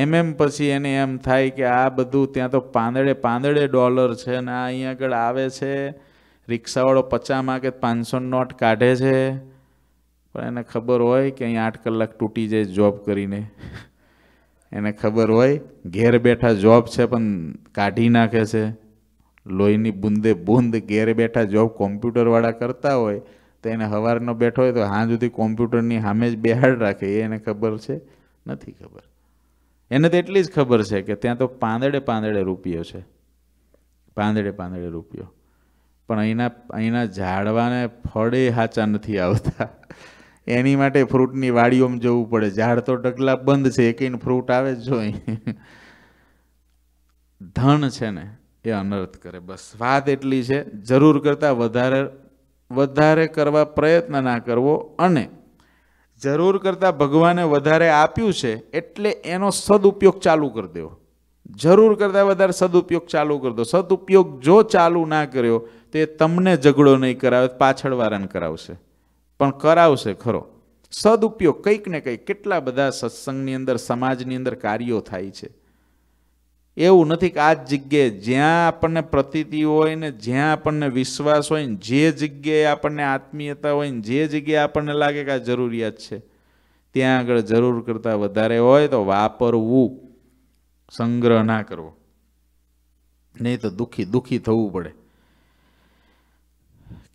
એમ એમ પછી એને એમ થાય કે આ બધું ત્યાં તો પાંદડે પાંદડે ડોલર છે ને આ અહીંયા આગળ આવે છે રિક્ષાવાળો પચા કે પાંચસો નોટ કાઢે છે પણ એને ખબર હોય કે અહીં આઠ કલાક તૂટી જાય જોબ કરીને એને ખબર હોય ઘેર બેઠા જોબ છે પણ કાઢી નાખે છે લોહીની બુંદે બુંદ ઘેર બેઠા જોબ કોમ્પ્યુટરવાળા કરતા હોય તો એને સવારનો બેઠો હોય તો હા સુધી કોમ્પ્યુટરની સામે જ બેહાડ રાખે એ એને ખબર છે નથી ખબર એને તો એટલી જ ખબર છે કે ત્યાં તો પાંદડે પાંદડે રૂપિયો છે પાંદડે પાંદડે રૂપિયો પણ અહીંના અહીંના ઝાડવાને ફળે હાચા નથી આવતા એની માટે ફ્રૂટની વાડીઓમાં જવું પડે ઝાડ તો ઢગલા બંધ છે એકઈને ફ્રૂટ આવે જ જોઈ ધન છે ને એ અનર્થ કરે બસ વાત એટલી છે જરૂર કરતાં વધારે વધારે કરવા પ્રયત્ન ના કરવો અને જરૂર કરતાં ભગવાને વધારે આપ્યું છે એટલે એનો સદુપયોગ ચાલુ કરી દેવો જરૂર કરતાં વધારે સદુપયોગ ચાલુ કરતો સદુપયોગ જો ચાલુ ના કર્યો તો એ તમને ઝઘડો નહીં કરાવે પાછળવાળાને કરાવશે પણ કરાવશે ખરો સદુપયોગ કંઈક ને કંઈક કેટલા બધા સત્સંગની અંદર સમાજની અંદર કાર્યો થાય છે એવું નથી કે આ જ જગ્યાએ જ્યાં આપણને પ્રતીતિ હોય ને જ્યાં આપણને વિશ્વાસ હોય ને જે જગ્યાએ આપણને આત્મીયતા હોય ને જે જગ્યાએ આપણને લાગે કે આ જરૂરિયાત છે ત્યાં આગળ જરૂર કરતાં વધારે હોય તો વાપરવું સંગ્રહ ના કરવો નહીં તો દુઃખી દુઃખી થવું પડે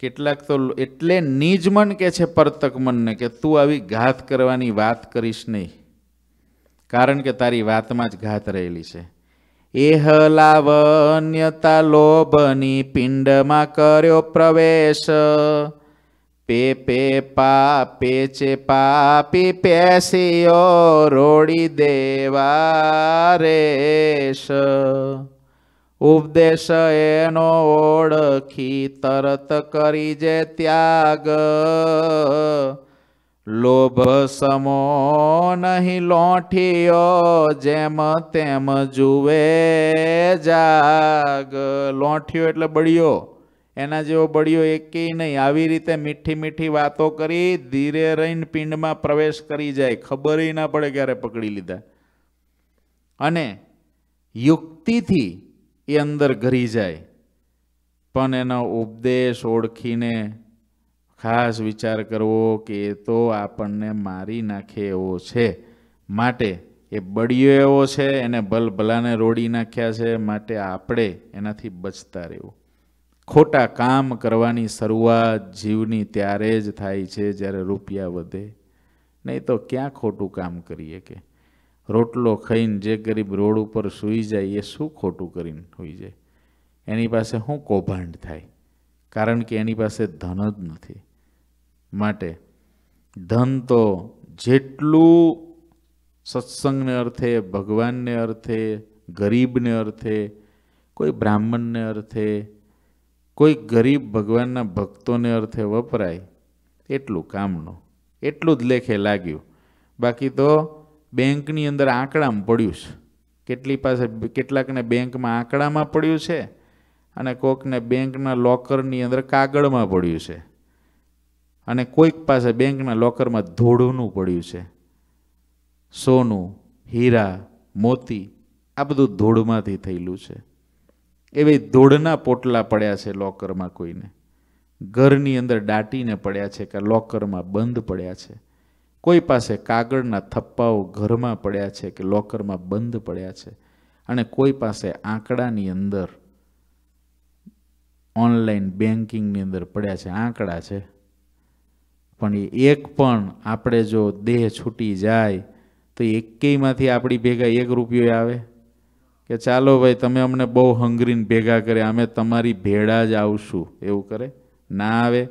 કેટલાક તો એટલે નિજ મન કે છે પરતક મનને કે તું આવી ઘાત કરવાની વાત કરીશ નહીં કારણ કે તારી વાતમાં જ ઘાત રહેલી છે એહ લાવન્યતા લોભની પિંડમાં કર્યો પ્રવેશ પે પા પેચે પાપી પેસીઓ રોડી દેવા રેશ ઉપદેશ એનો ઓળખી તરત કરી જે ત્યાગ લોભ સમો નહીં લોઠિયો જેમ તેમ જુએ જાગ લોઠિયો એટલે બળ્યો એના જેવો બળિયો એકેય નહીં આવી રીતે મીઠી મીઠી વાતો કરી ધીરે રહીને પિંડમાં પ્રવેશ કરી જાય ખબર ના પડે ક્યારે પકડી લીધા અને યુક્તિથી એ અંદર ઘરી જાય પણ એનો ઉપદેશ ઓળખીને ખાસ વિચાર કરવો કે એ તો આપણને મારી નાખે એવો છે માટે એ બળિયો એવો છે એને ભલ ભલાને રોડી નાખ્યા છે માટે આપણે એનાથી બચતા રહેવું ખોટા કામ કરવાની શરૂઆત જીવની ત્યારે જ થાય છે જ્યારે રૂપિયા વધે નહીં તો ક્યાં ખોટું કામ કરીએ કે રોટલો ખાઈને જે ગરીબ રોડ ઉપર સૂઈ જાય એ શું ખોટું કરીને સૂઈ જાય એની પાસે શું કૌભાંડ થાય કારણ કે એની પાસે ધન જ નથી માટે ધન તો જેટલું સત્સંગને અર્થે ભગવાનને અર્થે ગરીબને અર્થે કોઈ બ્રાહ્મણને અર્થે કોઈ ગરીબ ભગવાનના ભક્તોને અર્થે વપરાય એટલું કામનું એટલું જ લેખે લાગ્યું બાકી તો બેંકની અંદર આંકડામાં પડ્યું છે કેટલી પાસે કેટલાકને બેંકમાં આંકડામાં પડ્યું છે અને કોકને બેંકના લોકરની અંદર કાગળમાં પડ્યું છે અને કોઈક પાસે બેંકના લોકરમાં ધોળુંનું પડ્યું છે સોનું હીરા મોતી આ બધું ધૂળમાંથી થયેલું છે એવી ધૂળના પોટલા પડ્યા છે લોકરમાં કોઈને ઘરની અંદર દાટીને પડ્યા છે કે લોકરમાં બંધ પડ્યા છે કોઈ પાસે કાગળના થપ્પાઓ ઘરમાં પડ્યા છે કે લોકરમાં બંધ પડ્યા છે અને કોઈ પાસે આંકડાની અંદર ઓનલાઈન બેન્કિંગની અંદર પડ્યા છે આંકડા છે પણ એ એક પણ આપણે જો દેહ છૂટી જાય તો એકેયમાંથી આપણી ભેગા એક રૂપિયો આવે કે ચાલો ભાઈ તમે અમને બહુ હંગરીને ભેગા કર્યા અમે તમારી ભેળા જ આવશું એવું કરે ના આવે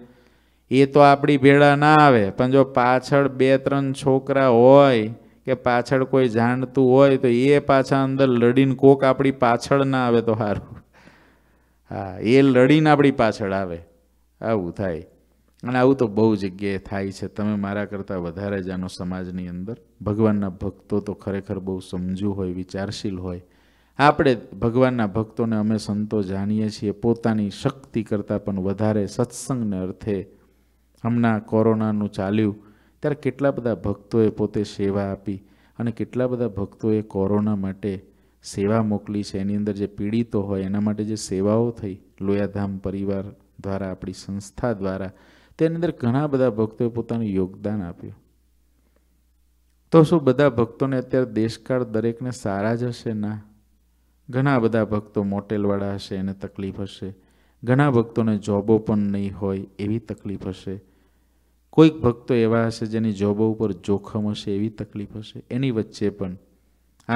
એ તો આપણી ભેળા ના આવે પણ જો પાછળ બે ત્રણ છોકરા હોય કે પાછળ કોઈ જાણતું હોય તો એ પાછા અંદર લડીને કોક આપણી પાછળ ના આવે તો સારું હા એ લડીને આપણી પાછળ આવે આવું થાય અને આવું તો બહુ જગ્યાએ થાય છે તમે મારા કરતાં વધારે જાણો સમાજની અંદર ભગવાનના ભક્તો તો ખરેખર બહુ સમજુ હોય વિચારશીલ હોય આપણે ભગવાનના ભક્તોને અમે સંતો જાણીએ છીએ પોતાની શક્તિ કરતાં પણ વધારે સત્સંગને અર્થે હમણાં કોરોનાનું ચાલ્યું ત્યારે કેટલા બધા ભક્તોએ પોતે સેવા આપી અને કેટલા બધા ભક્તોએ કોરોના માટે સેવા મોકલી છે એની અંદર જે પીડિતો હોય એના માટે જે સેવાઓ થઈ લોયાધામ પરિવાર દ્વારા આપણી સંસ્થા દ્વારા તેની અંદર ઘણા બધા ભક્તોએ પોતાનું યોગદાન આપ્યું તો શું બધા ભક્તોને અત્યારે દેશકાળ દરેકને સારા જ હશે ના ઘણા બધા ભક્તો મોટેલવાળા હશે એને તકલીફ હશે ઘણા ભક્તોને જોબો પણ નહીં હોય એવી તકલીફ હશે કોઈક ભક્તો એવા હશે જેની જોબો ઉપર જોખમ હશે એવી તકલીફ હશે એની વચ્ચે પણ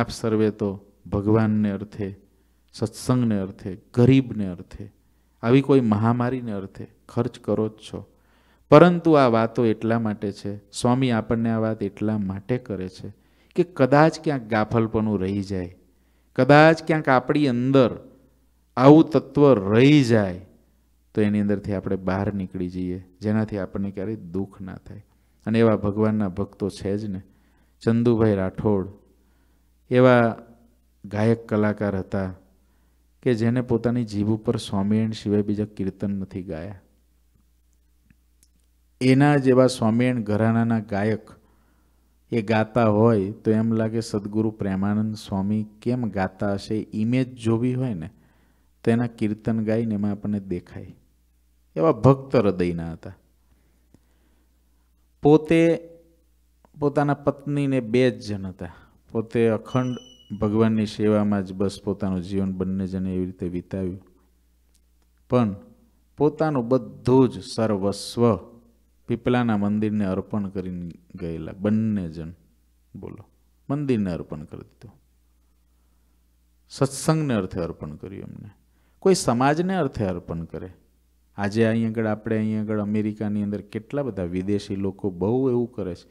આપ સર્વે તો ભગવાનને અર્થે સત્સંગને અર્થે ગરીબને અર્થે આવી કોઈ મહામારીને અર્થે ખર્ચ કરો જ છો પરંતુ આ વાતો એટલા માટે છે સ્વામી આપણને આ વાત એટલા માટે કરે છે કે કદાચ ક્યાંક ગાફલપણું રહી જાય કદાચ ક્યાંક આપણી અંદર આવું તત્વ રહી જાય તો એની અંદરથી આપણે બહાર નીકળી જઈએ જેનાથી આપણને ક્યારેય દુઃખ ના થાય અને એવા ભગવાનના ભક્તો છે જ ને ચંદુભાઈ રાઠોડ એવા ગાયક કલાકાર હતા કે જેને પોતાની જીભ ઉપર સ્વામિયણ સિવાય બીજા કીર્તન નથી ગાયા એના જેવા સ્વામિયણ ઘરાનાના ગાયક એ ગાતા હોય તો એમ લાગે સદગુરુ પ્રેમાનંદ સ્વામી કેમ ગાતા હશે ઇમેજ જોવી હોય ને તો એના કીર્તન ગાઈને એમાં આપણને દેખાય એવા ભક્ત હૃદયના હતા પોતે પોતાના પત્નીને બે જ જણ હતા પોતે અખંડ ભગવાનની સેવામાં જ બસ પોતાનું જીવન બંને જણે એવી રીતે વિતાવ્યું પણ પોતાનું બધું જ સર્વસ્વ પીપલાના મંદિરને અર્પણ કરીને ગયેલા બંને જણ બોલો મંદિરને અર્પણ કરી દીધું સત્સંગને અર્થે અર્પણ કર્યું અમને કોઈ સમાજને અર્થે અર્પણ કરે આજે અહીં આગળ આપણે અહીં આગળ અમેરિકાની અંદર કેટલા બધા વિદેશી લોકો બહુ એવું કરે છે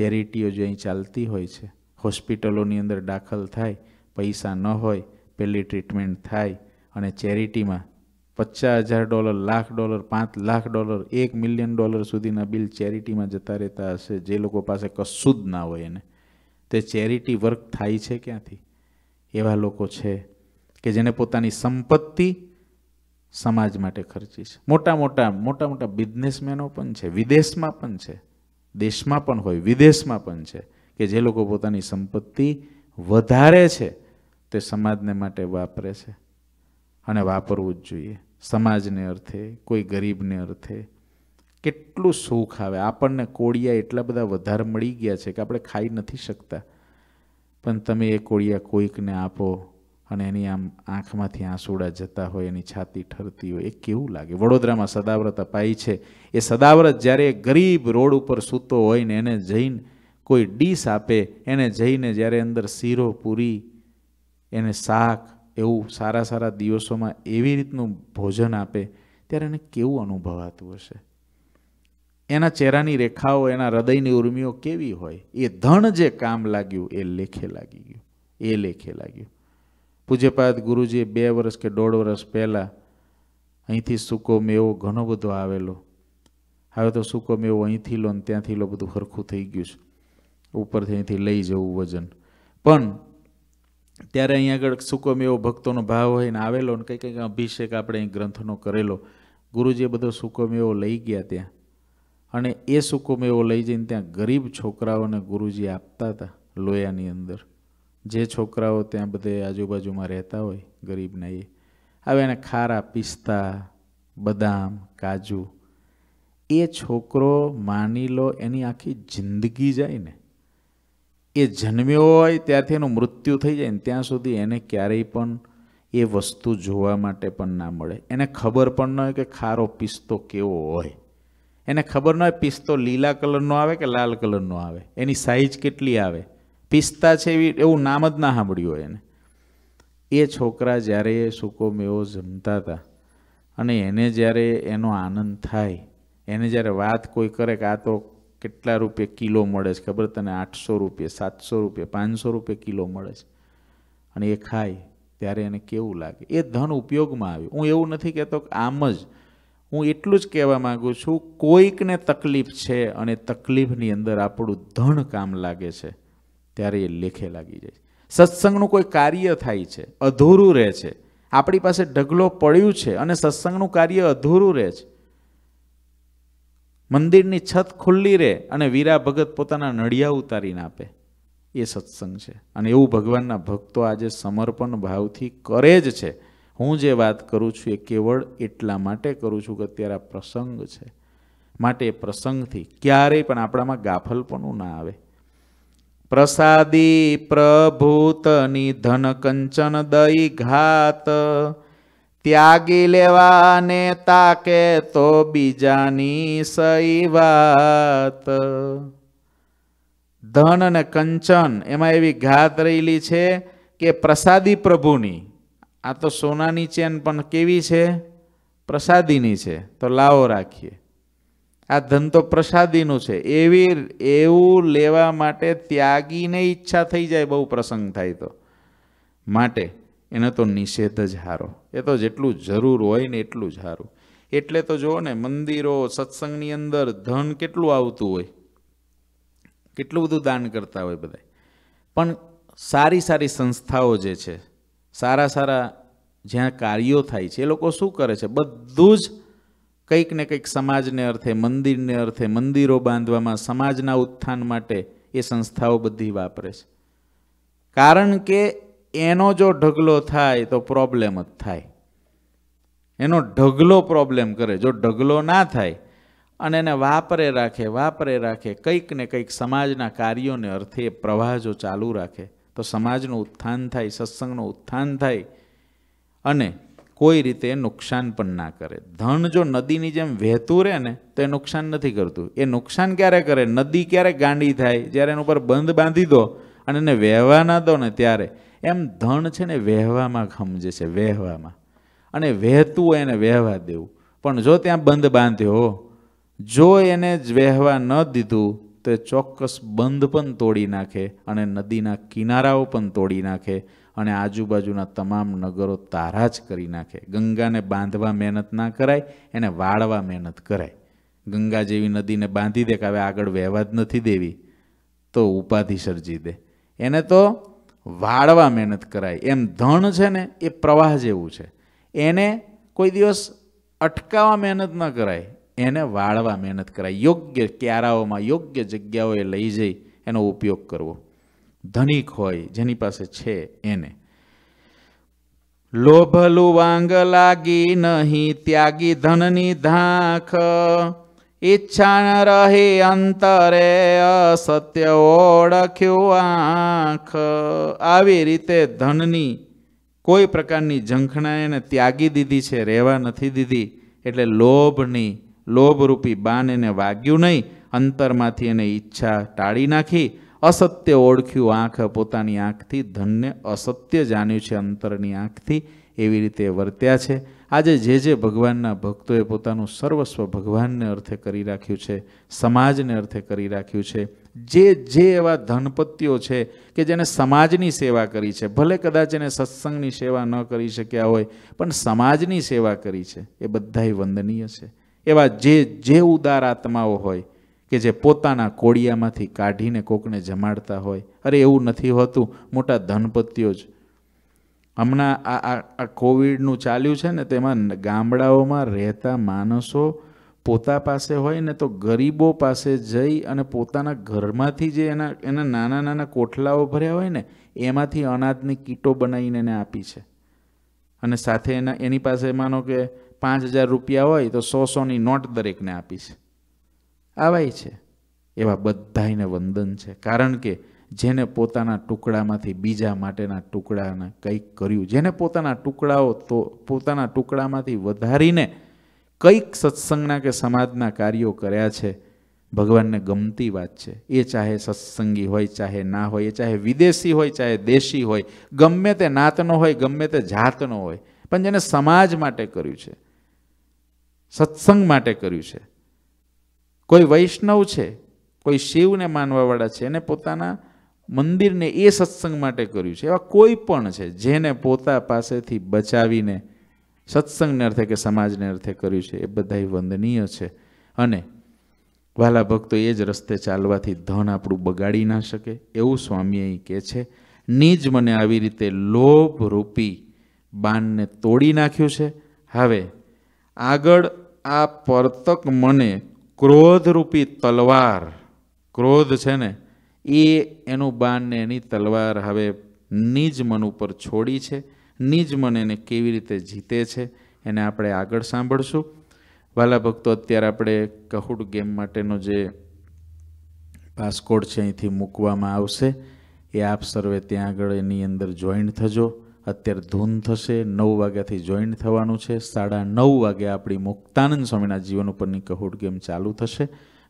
ચેરિટીઓ જે અહીં ચાલતી હોય છે હોસ્પિટલોની અંદર દાખલ થાય પૈસા ન હોય પહેલી ટ્રીટમેન્ટ થાય અને ચેરિટીમાં પચાસ હજાર ડોલર લાખ ડોલર પાંચ લાખ ડોલર એક મિલિયન ડોલર સુધીના બિલ ચેરિટીમાં જતા રહેતા હશે જે લોકો પાસે કશું જ ના હોય એને તે ચેરિટી વર્ક થાય છે ક્યાંથી એવા લોકો છે કે જેને પોતાની સંપત્તિ સમાજ માટે ખર્ચી છે મોટા મોટા મોટા મોટા બિઝનેસમેનો પણ છે વિદેશમાં પણ છે દેશમાં પણ હોય વિદેશમાં પણ છે કે જે લોકો પોતાની સંપત્તિ વધારે છે તે સમાજને માટે વાપરે છે અને વાપરવું જ જોઈએ સમાજને અર્થે કોઈ ગરીબને અર્થે કેટલું સુખ આવે આપણને કોળિયા એટલા બધા વધારે મળી ગયા છે કે આપણે ખાઈ નથી શકતા પણ તમે એ કોળિયા કોઈકને આપો અને એની આમ આંખમાંથી આંસુડા જતા હોય એની છાતી ઠરતી હોય એ કેવું લાગે વડોદરામાં સદાવ્રત અપાય છે એ સદાવ્રત જ્યારે ગરીબ રોડ ઉપર સૂતો હોય ને એને જઈને કોઈ ડીશ આપે એને જઈને જ્યારે અંદર શીરો પૂરી એને શાક એવું સારા સારા દિવસોમાં એવી રીતનું ભોજન આપે ત્યારે એને કેવું અનુભવાતું હશે એના ચહેરાની રેખાઓ એના હૃદયની ઉર્મિઓ કેવી હોય એ ધણ જે કામ લાગ્યું એ લેખે લાગી ગયું એ લેખે લાગ્યું પૂજ્યપાદ ગુરુજીએ બે વર્ષ કે દોઢ વર્ષ પહેલાં અહીંથી સૂકો મેવો ઘણો બધો આવેલો હવે તો સૂકો મેવો અહીંથી લો ને ત્યાંથી લો બધું હરખું થઈ ગયું છે ઉપરથી અહીંથી લઈ જવું વજન પણ ત્યારે અહીંયા આગળ સુકમ એવો ભક્તોનો ભાવ હોય ને આવેલો ને કંઈ કંઈક અભિષેક આપણે અહીં ગ્રંથનો કરેલો ગુરુજીએ બધો સુકમ એવો લઈ ગયા ત્યાં અને એ સુકમ એવો લઈ જઈને ત્યાં ગરીબ છોકરાઓને ગુરુજી આપતા હતા લોયાની અંદર જે છોકરાઓ ત્યાં બધે આજુબાજુમાં રહેતા હોય ગરીબના એ હવે એને ખારા પિસ્તા બદામ કાજુ એ છોકરો માની લો એની આખી જિંદગી જાય ને એ જન્મ્યો હોય ત્યારથી એનું મૃત્યુ થઈ જાય ને ત્યાં સુધી એને ક્યારેય પણ એ વસ્તુ જોવા માટે પણ ના મળે એને ખબર પણ ન હોય કે ખારો પિસ્તો કેવો હોય એને ખબર ન હોય પિસ્તો લીલા કલરનો આવે કે લાલ કલરનો આવે એની સાઇઝ કેટલી આવે પિસ્તા છે એવી એવું નામ જ ના સાંભળ્યું હોય એને એ છોકરા જ્યારે એ સૂકો મેવો જમતા હતા અને એને જ્યારે એનો આનંદ થાય એને જ્યારે વાત કોઈ કરે કે આ તો કેટલા રૂપિયા કિલો મળે છે ખબર તને આઠસો રૂપિયા સાતસો રૂપિયા પાંચસો રૂપિયા કિલો મળે છે અને એ ખાય ત્યારે એને કેવું લાગે એ ધન ઉપયોગમાં આવ્યું હું એવું નથી કહેતો કે આમ જ હું એટલું જ કહેવા માગું છું કોઈકને તકલીફ છે અને તકલીફની અંદર આપણું ધન કામ લાગે છે ત્યારે એ લેખે લાગી જાય સત્સંગનું કોઈ કાર્ય થાય છે અધૂરું રહે છે આપણી પાસે ઢગલો પડ્યું છે અને સત્સંગનું કાર્ય અધૂરું રહે છે મંદિરની છત ખુલ્લી રહે અને વીરા ભગત પોતાના નડિયા ઉતારીને આપે એ સત્સંગ છે અને એવું ભગવાનના ભક્તો આજે સમર્પણ ભાવથી કરે જ છે હું જે વાત કરું છું એ કેવળ એટલા માટે કરું છું કે અત્યારે આ પ્રસંગ છે માટે એ પ્રસંગથી ક્યારેય પણ આપણામાં ગાફલપણું ના આવે પ્રસાદી પ્રભૂતની નિધન કંચન દઈ ઘાત ત્યાગી લેવાને તાકે તો બીજાની સહી વાત ધન અને કંચન એમાં એવી ઘાત રહેલી છે કે પ્રસાદી પ્રભુની આ તો સોનાની ચેન પણ કેવી છે પ્રસાદીની છે તો લાવો રાખીએ આ ધન તો પ્રસાદીનું છે એવી એવું લેવા માટે ત્યાગીને ઈચ્છા થઈ જાય બહુ પ્રસંગ થાય તો માટે એને તો નિષેધ જ હારો એ તો જેટલું જરૂર હોય ને એટલું જ હારું એટલે તો જુઓ ને મંદિરો સત્સંગની અંદર ધન કેટલું આવતું હોય કેટલું બધું દાન કરતા હોય બધા પણ સારી સારી સંસ્થાઓ જે છે સારા સારા જ્યાં કાર્યો થાય છે એ લોકો શું કરે છે બધું જ કંઈક ને કંઈક સમાજને અર્થે મંદિરને અર્થે મંદિરો બાંધવામાં સમાજના ઉત્થાન માટે એ સંસ્થાઓ બધી વાપરે છે કારણ કે એનો જો ઢગલો થાય તો પ્રોબ્લેમ જ થાય એનો ઢગલો પ્રોબ્લેમ કરે જો ઢગલો ના થાય અને એને વાપરે રાખે વાપરે રાખે કંઈક ને કંઈક સમાજના કાર્યોને અર્થે પ્રવાહ જો ચાલુ રાખે તો સમાજનું ઉત્થાન થાય સત્સંગનું ઉત્થાન થાય અને કોઈ રીતે નુકસાન પણ ના કરે ધન જો નદીની જેમ વહેતું રહે ને તો એ નુકસાન નથી કરતું એ નુકસાન ક્યારે કરે નદી ક્યારે ગાંડી થાય જ્યારે એના ઉપર બંધ બાંધી દો અને એને વહેવા ના દો ને ત્યારે એમ ધન છે ને વહેવામાં સમજે છે વહેવામાં અને વહેતું હોય એને વહેવા દેવું પણ જો ત્યાં બંધ બાંધ્યો જો એને જ વહેવા ન દીધું તો એ ચોક્કસ બંધ પણ તોડી નાખે અને નદીના કિનારાઓ પણ તોડી નાખે અને આજુબાજુના તમામ નગરો તારા જ કરી નાખે ગંગાને બાંધવા મહેનત ના કરાય એને વાળવા મહેનત કરાય ગંગા જેવી નદીને બાંધી દે કે હવે આગળ વહેવા જ નથી દેવી તો ઉપાધિ સર્જી દે એને તો વાળવા મહેનત કરાય એમ ધણ છે ને એ પ્રવાહ જેવું છે એને કોઈ દિવસ અટકાવવા મહેનત ન કરાય એને વાળવા મહેનત કરાય યોગ્ય ક્યારાઓમાં યોગ્ય જગ્યાઓએ લઈ જઈ એનો ઉપયોગ કરવો ધનિક હોય જેની પાસે છે એને લોભલું વાંગ લાગી નહીં ત્યાગી ધનની ધાખ ઈચ્છા રહી અંતરે અસત્ય ઓળખ્યું આંખ આવી રીતે ધનની કોઈ પ્રકારની ઝંખણા એને ત્યાગી દીધી છે રહેવા નથી દીધી એટલે લોભની લોભરૂપી બાન એને વાગ્યું નહીં અંતરમાંથી એને ઈચ્છા ટાળી નાખી અસત્ય ઓળખ્યું આંખ પોતાની આંખથી ધનને અસત્ય જાણ્યું છે અંતરની આંખથી એવી રીતે વર્ત્યા છે આજે જે જે ભગવાનના ભક્તોએ પોતાનું સર્વસ્વ ભગવાનને અર્થે કરી રાખ્યું છે સમાજને અર્થે કરી રાખ્યું છે જે જે એવા ધનપતિઓ છે કે જેણે સમાજની સેવા કરી છે ભલે કદાચ એને સત્સંગની સેવા ન કરી શક્યા હોય પણ સમાજની સેવા કરી છે એ બધાય વંદનીય છે એવા જે જે ઉદાર આત્માઓ હોય કે જે પોતાના કોડિયામાંથી કાઢીને કોકને જમાડતા હોય અરે એવું નથી હોતું મોટા ધનપતિઓ જ હમણાં આ આ કોવિડનું ચાલ્યું છે ને તેમાં ગામડાઓમાં રહેતા માણસો પોતા પાસે હોય ને તો ગરીબો પાસે જઈ અને પોતાના ઘરમાંથી જે એના એના નાના નાના કોઠલાઓ ભર્યા હોય ને એમાંથી અનાજની કીટો બનાવીને એને આપી છે અને સાથે એના એની પાસે માનો કે પાંચ હજાર રૂપિયા હોય તો સો સોની નોટ દરેકને આપી છે આવાય છે એવા બધાને વંદન છે કારણ કે જેને પોતાના ટુકડામાંથી બીજા માટેના ટુકડાને કંઈક કર્યું જેને પોતાના ટુકડાઓ તો પોતાના ટુકડામાંથી વધારીને કંઈક સત્સંગના કે સમાજના કાર્યો કર્યા છે ભગવાનને ગમતી વાત છે એ ચાહે સત્સંગી હોય ચાહે ના હોય એ ચાહે વિદેશી હોય ચાહે દેશી હોય ગમે તે નાતનો હોય ગમે તે જાતનો હોય પણ જેને સમાજ માટે કર્યું છે સત્સંગ માટે કર્યું છે કોઈ વૈષ્ણવ છે કોઈ શિવને માનવાવાળા છે એને પોતાના મંદિરને એ સત્સંગ માટે કર્યું છે એવા કોઈ પણ છે જેને પોતા પાસેથી બચાવીને સત્સંગને અર્થે કે સમાજને અર્થે કર્યું છે એ બધાય વંદનીય છે અને વાલા ભક્તો એ જ રસ્તે ચાલવાથી ધન આપણું બગાડી ના શકે એવું સ્વામી અહીં કહે છે નીજ મને આવી રીતે લોભ રૂપી બાણને તોડી નાખ્યું છે હવે આગળ આ પરતક મને ક્રોધરૂપી તલવાર ક્રોધ છે ને એ એનું બાણ ને એની તલવાર હવે નિજ મન ઉપર છોડી છે નિજ મન એને કેવી રીતે જીતે છે એને આપણે આગળ સાંભળશું વાલા ભક્તો અત્યારે આપણે કહુડ ગેમ માટેનો જે પાસકોડ છે અહીંથી મૂકવામાં આવશે એ આપ સર્વે ત્યાં આગળ એની અંદર જોઈન થજો અત્યારે ધૂન થશે નવ વાગ્યાથી જોઈન થવાનું છે સાડા નવ વાગે આપણી મુક્તાનંદ સ્વામીના જીવન ઉપરની કહુડ ગેમ ચાલુ થશે